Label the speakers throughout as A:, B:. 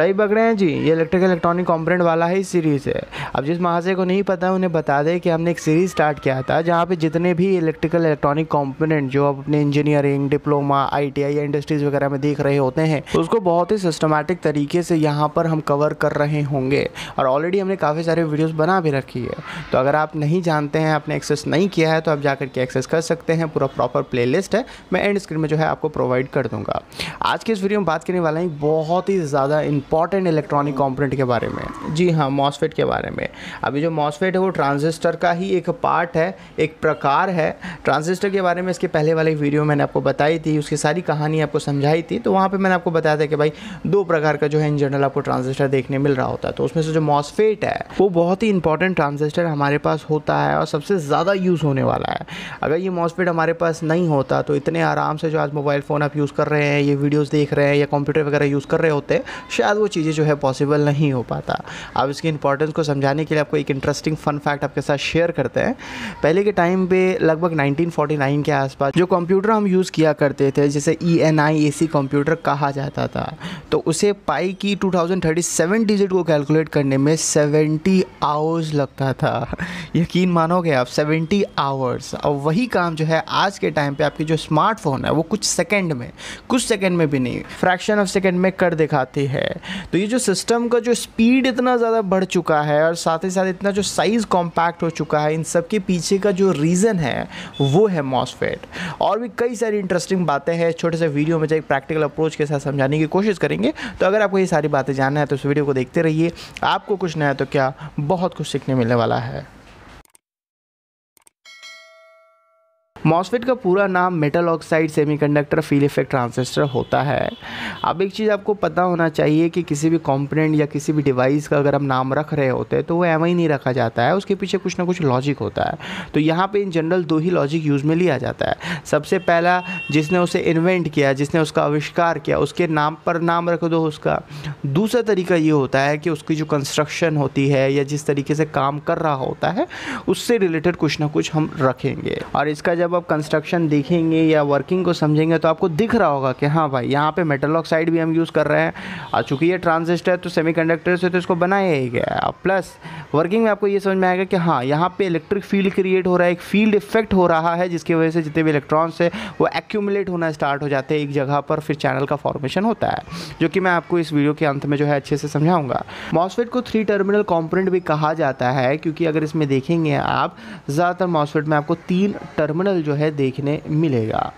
A: सही पकड़े हैं जी ये इलेक्ट्रिकल इलेक्ट्रॉनिक कॉम्पोनेंट वाला ही सीरीज़ है अब जिस महाशय को नहीं पता उन्हें बता दें कि हमने एक सीरीज़ स्टार्ट किया था जहाँ पे जितने भी इलेक्ट्रिकल इलेक्ट्रॉनिक कॉम्पोनेंट जो आप अपने इंजीनियरिंग डिप्लोमा आई टी या इंडस्ट्रीज़ वगैरह में देख रहे होते हैं उसको बहुत ही सिस्टमेटिक तरीके से यहाँ पर हम कवर कर रहे होंगे और ऑलरेडी हमने काफ़ी सारे वीडियोज़ बना भी रखी है तो अगर आप नहीं जानते हैं आपने एक्सेस नहीं किया है तो आप जा के एक्सेस कर सकते हैं पूरा प्रॉपर प्ले है मैं एंड स्क्रीन में जो है आपको प्रोवाइड कर दूँगा आज के इस वीडियो में बात करने वाला एक बहुत ही ज़्यादा इम्पॉर्टेंट इलेक्ट्रॉनिक कॉम्पोनेंट के बारे में जी हाँ मॉसफेट के बारे में अभी जो मॉसफेट है वो ट्रांजिस्टर का ही एक पार्ट है एक प्रकार है ट्रांजिस्टर के बारे में इसके पहले वाली वीडियो मैंने आपको बताई थी उसकी सारी कहानी आपको समझाई थी तो वहाँ पर मैंने आपको बताया था कि भाई दो प्रकार का जो है इन जनरल आपको ट्रांजिस्टर देखने मिल रहा होता है तो उसमें से जो मॉसफेट है वो बहुत ही इंपॉर्टेंट ट्रांजिस्टर हमारे पास होता है और सबसे ज़्यादा यूज़ होने वाला है अगर ये मॉसफेट हमारे पास नहीं होता तो इतने आराम से जो आज मोबाइल फ़ोन आप यूज़ कर रहे हैं ये वीडियोज़ देख रहे हैं या कंप्यूटर वगैरह यूज़ कर रहे होते शायद वो चीज़ें जो है पॉसिबल नहीं हो पाता अब इसकी इंपॉर्टेंस को समझाने के लिए आपको एक इंटरेस्टिंग फन फैक्ट आपके साथ शेयर करते हैं पहले के टाइम पे लगभग 1949 के आसपास जो कंप्यूटर हम यूज़ किया करते थे जिसे ई एन आई ए सी कंप्यूटर कहा जाता था तो उसे पाई की टू डिजिट को कैलकुलेट करने में सेवेंटी आवर्स लगता था यकीन मानोगे आप सेवेंटी आवर्स और वही काम जो है आज के टाइम पे आपकी जो स्मार्टफोन है वो कुछ सेकंड में कुछ सेकंड में भी नहीं फ्रैक्शन ऑफ सेकंड में कर दिखाती है है तो ये जो सिस्टम का जो स्पीड इतना ज़्यादा बढ़ चुका है और साथ ही साथ इतना जो साइज़ कॉम्पैक्ट हो चुका है इन सब के पीछे का जो रीज़न है वो है मॉसफेट और भी कई सारी इंटरेस्टिंग बातें हैं छोटे से वीडियो में जो एक प्रैक्टिकल अप्रोच के साथ समझाने की कोशिश करेंगे तो अगर आपको ये सारी बातें जानना है तो इस वीडियो को देखते रहिए आपको कुछ नया तो क्या बहुत कुछ सीखने मिलने वाला है मॉसफेट का पूरा नाम metal oxide semiconductor field effect transistor होता है अब एक चीज़ आपको पता होना चाहिए कि किसी भी कॉम्पोनेंट या किसी भी डिवाइस का अगर हम नाम रख रहे होते हैं तो वो एम नहीं रखा जाता है उसके पीछे कुछ ना कुछ लॉजिक होता है तो यहाँ पर इन जनरल दो ही लॉजिक यूज़ में लिया जाता है सबसे पहला जिसने उसे इन्वेंट किया जिसने उसका आविष्कार किया उसके नाम पर नाम रख दो उसका दूसरा तरीका ये होता है कि उसकी जो कंस्ट्रक्शन होती है या जिस तरीके से काम कर रहा होता है उससे रिलेटेड कुछ ना कुछ हम रखेंगे और इसका जब आप आप कंस्ट्रक्शन देखेंगे या वर्किंग को समझेंगे तो आपको दिख रहा होगा कि हाँ भाई यहाँ पे मेटल ऑक्साइड भी हम यूज़ कर रहे हैं और चूँकि ये ट्रांजिस्टर है तो सेमी से तो इसको बनाया ही गया है प्लस वर्किंग में आपको ये समझ में आएगा कि हाँ यहाँ पर इलेक्ट्रिक फील्ड क्रिएट हो रहा है एक फील्ड इफेक्ट हो रहा है जिसकी वजह से जितने भी इलेक्ट्रॉन्स है वो एक्यूमुलेट होना स्टार्ट हो जाते हैं एक जगह पर फिर चैनल का फॉर्मेशन होता है जो कि मैं आपको इस वीडियो के अंत में जो है अच्छे से समझाऊंगा मॉसफेट को थ्री टर्मिनल कॉम्पोनेंट भी कहा जाता है क्योंकि अगर इसमें देखेंगे आप ज़्यादातर मॉसफेट में आपको तीन टर्मिनल जो है देखने मिलेगा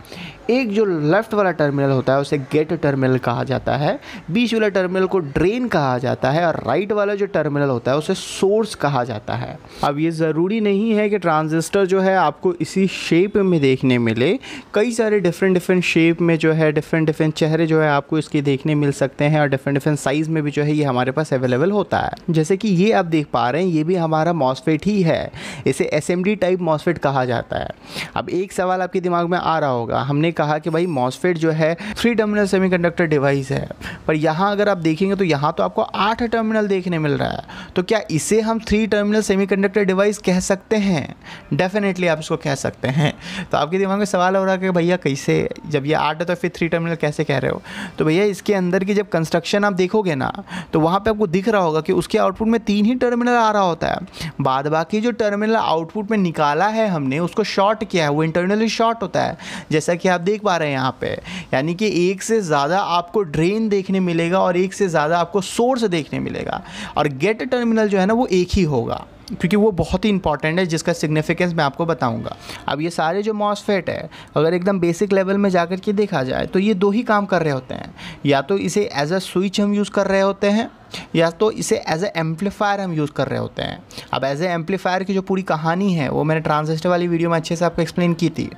A: एक जो लेफ़्ट वाला टर्मिनल होता है उसे गेट टर्मिनल कहा जाता है बीच वाला टर्मिनल को ड्रेन कहा जाता है और राइट वाला जो टर्मिनल होता है उसे सोर्स कहा जाता है अब ये ज़रूरी नहीं है कि ट्रांजिस्टर जो है आपको इसी शेप में देखने मिले कई सारे डिफरेंट डिफरेंट शेप में जो है डिफरेंट डिफरेंट चेहरे जो है आपको इसके देखने मिल सकते हैं और डिफरेंट डिफरेंट साइज़ में भी जो है ये हमारे पास अवेलेबल होता है जैसे कि ये आप देख पा रहे हैं ये भी हमारा मॉसफेट ही है इसे एस टाइप मॉसफेट कहा जाता है अब एक सवाल आपके दिमाग में आ रहा होगा हमने कहा कि भाई मॉसफेट जो है थ्री टर्मिनल सेमी डिवाइस है पर यहाँ अगर आप देखेंगे तो यहाँ तो आपको आठ टर्मिनल देखने मिल रहा है तो क्या इसे हम थ्री टर्मिनल सेमी डिवाइस कह सकते हैं डेफिनेटली आप इसको कह सकते हैं तो आपके दिमाग में सवाल हो रहा है कि भैया कैसे जब ये आठ है तो फिर थ्री टर्मिनल कैसे कह रहे हो तो भैया इसके अंदर की जब कंस्ट्रक्शन आप देखोगे ना तो वहाँ पर आपको दिख रहा होगा कि उसके आउटपुट में तीन ही टर्मिनल आ रहा होता है बाद बाकी जो टर्मिनल आउटपुट में निकाला है हमने उसको शॉर्ट किया है वो इंटरनली शॉर्ट होता है जैसा कि आप देख पा रहे हैं यहाँ पे यानी कि एक से ज़्यादा आपको ड्रेन देखने मिलेगा और एक से ज़्यादा आपको सोर्स देखने मिलेगा और गेट टर्मिनल जो है ना वो एक ही होगा क्योंकि वो बहुत ही इंपॉर्टेंट है जिसका सिग्निफिकेंस मैं आपको बताऊंगा अब ये सारे जो मॉसफेट है अगर एकदम बेसिक लेवल में जाकर के देखा जाए तो ये दो ही काम कर रहे होते हैं या तो इसे एज अ स्विच हम यूज़ कर रहे होते हैं या तो इसे एज ए एम्पलीफायर हम यूज़ कर रहे होते हैं अब एज ए एम्पलीफायर की जो पूरी कहानी है वो मैंने ट्रांजिस्टर वाली वीडियो में अच्छे से आपको एक्सप्लेन की थी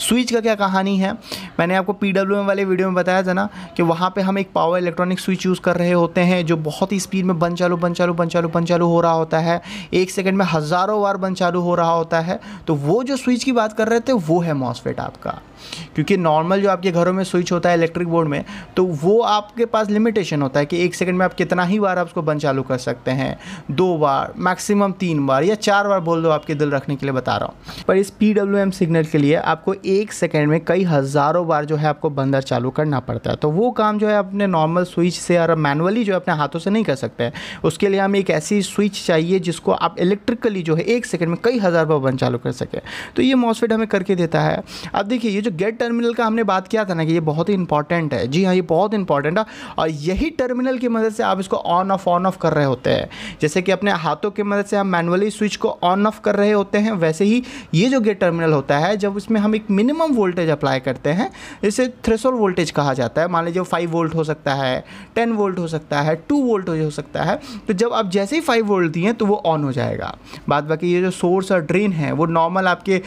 A: स्विच का क्या कहानी है मैंने आपको पी वाले वीडियो में बताया था ना कि वहाँ पर हम एक पावर इलेक्ट्रॉनिक स्विच यूज़ कर रहे होते हैं जो बहुत ही स्पीड में बन चालू बन चालू बन चालू बन चालू हो रहा होता है एक सेकेंड में हज़ारों बार बन चालू हो रहा होता है तो वो जो स्विच की बात कर रहे थे वो है मॉसफेट आपका क्योंकि नॉर्मल जो आपके घरों में स्विच होता है इलेक्ट्रिक बोर्ड में तो वो आपके पास लिमिटेशन होता है कि एक सेकंड में आप कितना ही ही बार आप उसको बंद चालू कर सकते हैं दो बार मैक्सिमम तीन बार या चार बार बोल दो आपके दिल रखने के लिए बता रहा हूँ पर इस पी सिग्नल के लिए आपको एक सेकेंड में कई हज़ारों बार जो है आपको बंदर चालू करना पड़ता है तो वो काम जो है अपने नॉर्मल स्विच से और मैनुअली जो है अपने हाथों से नहीं कर सकते उसके लिए हमें एक ऐसी स्विच चाहिए जिसको आप इलेक्ट्रिकली जो है एक सेकेंड में कई हज़ार बार बंद चालू कर सकें तो ये मॉसफेट हमें करके देता है अब देखिए ये जो गेट टर्मिनल का हमने बात किया था ना कि ये बहुत ही इंपॉर्टेंट है जी हाँ ये बहुत इंपॉर्टेंट है और यही टर्मिनल की मदद से आप इसको ऑन ऑफ ऑन ऑफ कर रहे होते हैं जैसे कि अपने हाथों की मदद से हम मैनुअली स्विच को ऑन ऑफ कर रहे होते हैं वैसे ही ये जो गेट टर्मिनल होता है जब उसमें हम एक मिनिमम वोल्टेज अप्लाई करते हैं इसे थ्रेसोल वोल्टेज कहा जाता है मान लीजिए फाइव वोल्ट हो सकता है टेन वोल्ट हो सकता है टू वोल्ट हो सकता है तो जब आप जैसे ही फाइव वोल्ट दिए तो वो ऑन हो जाएगा बाद बाकी ये जो सोर्स और ड्रेन है वो नॉर्मल आपके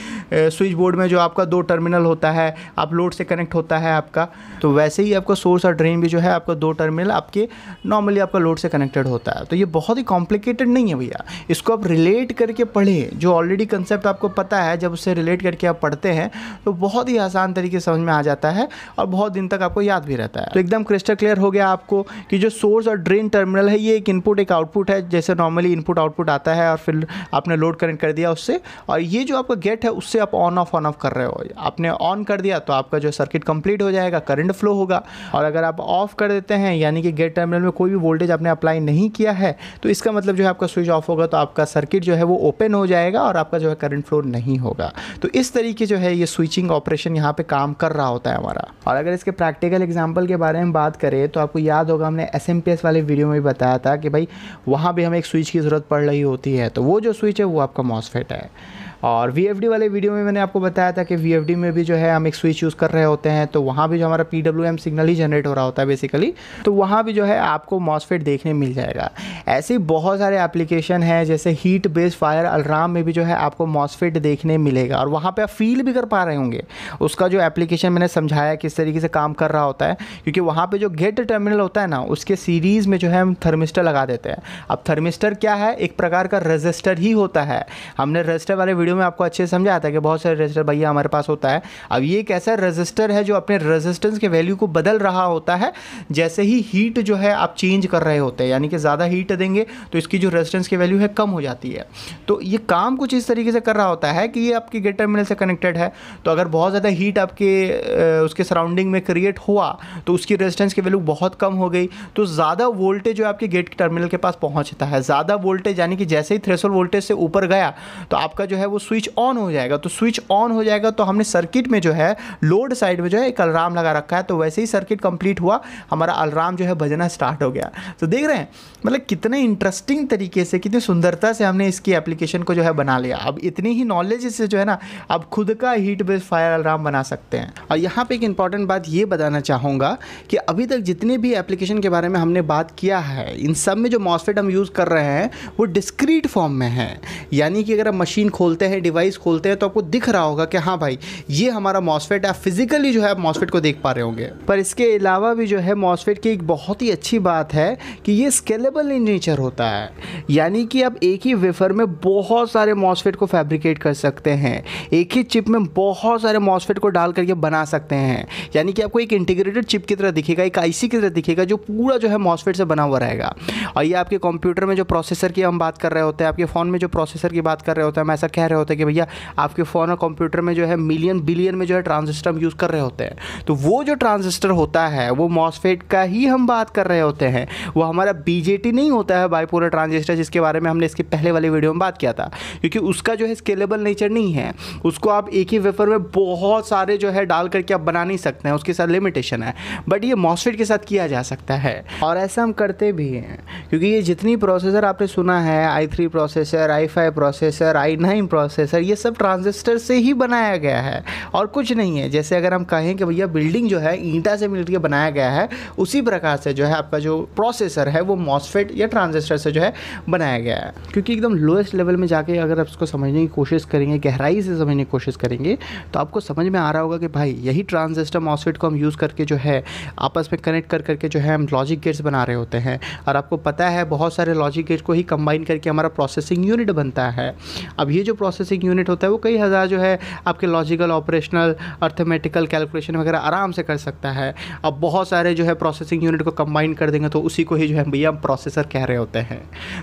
A: स्विच बोर्ड में जो आपका दो टर्मिनल होता है आप लोड से कनेक्ट होता है आपका तो वैसे ही आपका सोर्स और ड्रेन भी जो है आपका दो टर्मिनल आपके नॉर्मली आपका लोड लोड से कनेक्टेड होता है तो ये बहुत ही कॉम्प्लिकेटेड नहीं है भैया इसको आप रिलेट करके पढ़े जो ऑलरेडी कंसेप्ट आपको पता है जब उससे रिलेट करके आप पढ़ते हैं तो बहुत ही आसान तरीके से समझ में आ जाता है और बहुत दिन तक आपको याद भी रहता है तो एकदम क्रिस्टल क्लियर हो गया आपको कि जो सोर्स और ड्रेन टर्मिनल है ये एक इनपुट एक आउटपुट है जैसे नॉर्मली इनपुट आउटपुट आता है और फिर आपने लोड कनेक्ट कर दिया उससे और ये जो आपका गेट है उससे आप ऑन ऑफ ऑन ऑफ कर रहे हो आपने ऑन कर दिया तो आपका जो सर्किट कंप्लीट हो जाएगा करंट फ्लो होगा और अगर आप ऑफ कर देते हैं यानी कि गेट टर्मिनल में कोई भी वोल्टेज आप आपने अप्लाई नहीं किया है तो इसका मतलब जो है आपका स्विच ऑफ होगा तो आपका सर्किट जो है वो ओपन हो जाएगा और आपका जो है करंट फ्लो नहीं होगा तो इस तरीके जो है ये स्विचिंग ऑपरेशन यहाँ पे काम कर रहा होता है हमारा और अगर इसके प्रैक्टिकल एग्जाम्पल के बारे में बात करें तो आपको याद होगा हमने एस वाले वीडियो में भी बताया था कि भाई वहाँ भी हमें एक स्विच की ज़रूरत पड़ रही होती है तो वो जो स्विच है वो आपका मॉसफेट है और वी वाले वीडियो में मैंने आपको बताया था कि वी में भी जो है हम एक स्विच यूज़ कर रहे होते हैं तो वहाँ भी जो हमारा पी सिग्नल ही जनरेट हो रहा होता है बेसिकली तो वहाँ भी जो है आपको मॉसफेट देखने मिल जाएगा ऐसे बहुत सारे एप्लीकेशन हैं जैसे हीट बेस्ड फायर अलराम में भी जो है आपको मॉसफेट देखने मिलेगा और वहाँ पर आप फील भी कर पा रहे होंगे उसका जो एप्लीकेशन मैंने समझाया किस तरीके से काम कर रहा होता है क्योंकि वहाँ पर जो गेट टर्मिनल होता है ना उसके सीरीज़ में जो है हम थर्मिस्टर लगा देते हैं अब थर्मिस्टर क्या है एक प्रकार का रजिस्टर ही होता है हमने रजिस्टर वाले वीडियो वीडियो में आपको अच्छे से समझाया था कि बहुत सारे रजिस्टर भैया हमारे पास होता है अब ये एक ऐसा रजिस्टर है जो अपने रजिस्टेंस के वैल्यू को बदल रहा होता है जैसे ही हीट जो है आप चेंज कर रहे होते हैं यानी कि ज़्यादा हीट देंगे तो इसकी जो रेजिस्टेंस की वैल्यू है कम हो जाती है तो ये काम कुछ इस तरीके से कर रहा होता है कि ये आपके गेट टर्मिनल से कनेक्टेड है तो अगर बहुत ज़्यादा हीट आपके उसके सराउंडिंग में क्रिएट हुआ तो उसकी रेजिस्टेंस की वैल्यू बहुत कम हो गई तो ज़्यादा वोल्टेज जो आपके गेट टर्मिनल के पास पहुँचता है ज़्यादा वोल्टेज यानी कि जैसे ही थ्रेसोल वोल्टेज से ऊपर गया तो आपका जो है वो स्विच ऑन हो जाएगा तो स्विच ऑन हो जाएगा तो हमने सर्किट में जो है लोड साइड में जो है एक अलार्म लगा रखा है तो वैसे ही सर्किट कंप्लीट हुआ हमारा अलार्म जो है बजना स्टार्ट हो गया तो देख रहे हैं मतलब कितने इंटरेस्टिंग तरीके से कितनी सुंदरता से हमने इसकी एप्लीकेशन को जो है बना लिया अब इतनी ही नॉलेज से जो है ना अब खुद का हीट बेस्ड फायर अलार्म बना सकते हैं और यहाँ पर एक इंपॉर्टेंट बात ये बताना चाहूँगा कि अभी तक जितने भी एप्लीकेशन के बारे में हमने बात किया है इन सब में जो मॉसफेट हम यूज़ कर रहे हैं वो डिस्क्रीट फॉर्म में है यानी कि अगर आप मशीन खोलते हैं है डिवाइस खोलते हैं तो आपको दिख रहा होगा कि हाँ भाई ये हमारा मॉसफेट आप फिजिकली जो है मॉसफेट को देख पा रहे होंगे पर इसके अलावा भी जो है मॉसफेट की एक बहुत ही अच्छी बात है कि ये स्केलेबल इन नेचर होता है यानी कि आप एक ही वेफर में बहुत सारे मॉसफेट को फैब्रिकेट कर सकते हैं एक ही चिप में बहुत सारे मॉसफेट को डाल करके बना सकते हैं यानी कि आपको एक इंटीग्रेटेड चिप की तरह दिखेगा एक आईसी की तरह दिखेगा जो पूरा जो है मॉसफेट से बना हुआ रहेगा और ये आपके कंप्यूटर में जो प्रोसेसर की हम बात कर रहे होते हैं आपके फ़ोन में जो प्रोसेसर की बात कर रहे होते हैं हम ऐसा कह रहे होते हैं कि भैया आपके फ़ोन और कंप्यूटर में जो है मिलियन बिलियन में जो है ट्रांजिस्टर हम यूज़ कर रहे होते हैं तो वो जो ट्रांजिस्टर होता है वो मॉसफेट का ही हम बात कर रहे होते हैं वो हमारा बीजेटी नहीं होता है बाईपोलर ट्रांजिस्टर जिसके बारे में हमने इसके पहले वाले वीडियो में बात किया था क्योंकि उसका जो है स्केलेबल नेचर नहीं है उसको आप एक ही वेफर में बहुत सारे जो है डाल करके आप बना नहीं सकते हैं उसके साथ लिमिटेशन है बट ये मॉसफेट के साथ किया जा सकता है और ऐसा हम करते भी हैं क्योंकि ये जितनी प्रोसेसर आपने सुना है I three processor I five processor I nine processor processor ये सब ट्रांजिस्टर से ही बनाया गया है और कुछ नहीं है जैसे अगर हम कहें कि भैया बिल्डिंग जो है ईंटा से मिलकर बनाया गया है उसी प्रकार से जो है आपका जो प्रोसेसर है वो मॉसफेट या ट्रांजिस्टर से जो है बनाया गया है क्योंकि एकदम लोएस्ट लेवल में जाके अगर आप उसको समझने की कोशिश करेंगे गहराई से समझने की कोशिश करेंगे तो आपको समझ में आ रहा होगा कि भाई यही ट्रांजिस्टर मॉसफेट को हम यूज़ करके जो है आपस में कनेक्ट कर करके जो है हम लॉजिक गेट्स बना रहे होते हैं और आपको पता है बहुत सारे लॉजिक गेट्स को ही कंबाइन करके हमारा प्रोसेसिंग यूनिट बनता है अब ये जो प्रोसेसिंग यूनिट होता है वो कई हज़ार जो है आपके लॉजिकल ऑपरेशनल अर्थमेटिकल कैलकुलेशन वगैरह आराम से कर सकता है अब बहुत सारे जो है प्रोसेसिंग यूनिट को कंबाइन कर देंगे तो उसी को ही जो है भैया हम प्रोसेसर कह रहे होते हैं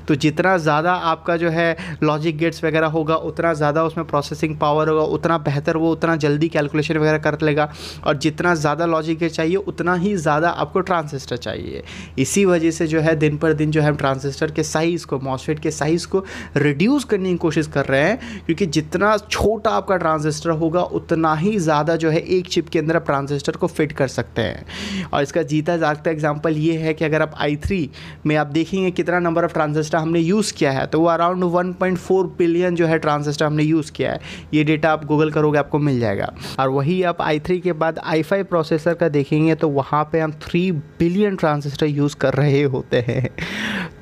A: तो जितना ज़्यादा आपका जो है लॉजिक गेट्स वगैरह होगा उतना ज़्यादा उसमें प्रोसेसिंग पावर होगा उतना बेहतर वो उतना जल्दी कैलकुलेशन वगैरह कर लेगा और जितना ज़्यादा लॉजिक गेट चाहिए उतना ही ज़्यादा आपको ट्रांसिस्टर चाहिए इसी वजह से जो है दिन पर दिन जो है हम ट्रांसिस्टर के साइज़ को मॉसफेट के साइज़ को रिड्यूस करने की कोशिश कर रहे हैं क्योंकि जितना छोटा आपका ट्रांजिस्टर होगा उतना ही ज़्यादा जो है एक चिप के अंदर आप ट्रांजिस्टर को फिट कर सकते हैं और इसका जीता जागता एग्जाम्पल ये है कि अगर आप आई में आप देखेंगे कितना नंबर ऑफ़ ट्रांजिस्टर हमने यूज़ किया है तो वो अराउंड वन बिलियन जो है ट्रांजिस्टर हमने यूज़ किया है ये डेटा आप गूगल करोगे आपको मिल जाएगा और वही आप आई के बाद आई प्रोसेसर का देखेंगे तो वहाँ पर हम थ्री बिलियन ट्रांजिस्टर यूज़ कर रहे होते हैं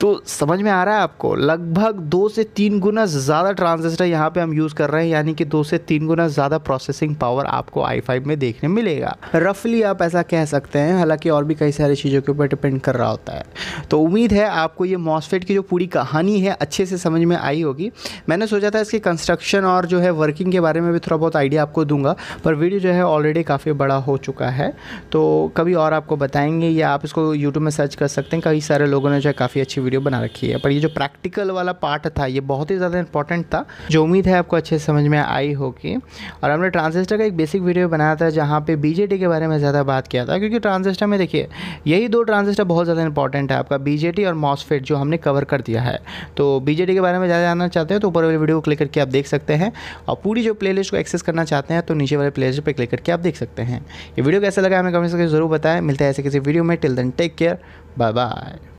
A: तो समझ में आ रहा है आपको लगभग दो से तीन गुना ज़्यादा ट्रांजिस्टर यहाँ पे हम यूज़ कर रहे हैं यानी कि दो से तीन गुना ज़्यादा प्रोसेसिंग पावर आपको आई फाइव में देखने मिलेगा रफली आप ऐसा कह सकते हैं हालांकि और भी कई सारी चीज़ों के ऊपर डिपेंड कर रहा होता है तो उम्मीद है आपको ये मॉसफेट की जो पूरी कहानी है अच्छे से समझ में आई होगी मैंने सोचा था इसके कंस्ट्रक्शन और जो है वर्किंग के बारे में भी थोड़ा बहुत आइडिया आपको दूंगा पर वीडियो जो है ऑलरेडी काफ़ी बड़ा हो चुका है तो कभी और आपको बताएंगे या आप इसको यूट्यूब में सर्च कर सकते हैं कई सारे लोगों ने जो है काफ़ी अच्छी अच्छी वीडियो बना रखी है पर ये जो प्रैक्टिकल वाला पार्ट था ये बहुत ही ज़्यादा इंपॉर्टेंट था जो उम्मीद है आपको अच्छे समझ में आई होगी और हमने ट्रांजिस्टर का एक बेसिक वीडियो बनाया था जहाँ पे बीजेटी के बारे में ज़्यादा बात किया था क्योंकि ट्रांजिस्टर में देखिए यही दो ट्रांजिस्टर बहुत ज़्यादा इंपॉर्टेंट है आपका बीजेटी और मॉसफेट जो हमने कवर कर दिया है तो बीजेटी के बारे में ज़्यादा जानना चाहते हैं तो ऊपर वाले वीडियो को क्लिक करके आप देख सकते हैं और पूरी जो प्ले को एक्सेस करना चाहते हैं तो नीचे वाले प्लेलिस्ट पर क्लिक करके आप देख सकते हैं ये वीडियो कैसा लगा हमें कमेंट करके जरूर बताएं मिलते हैं ऐसे किसी वीडियो में till then take care bye bye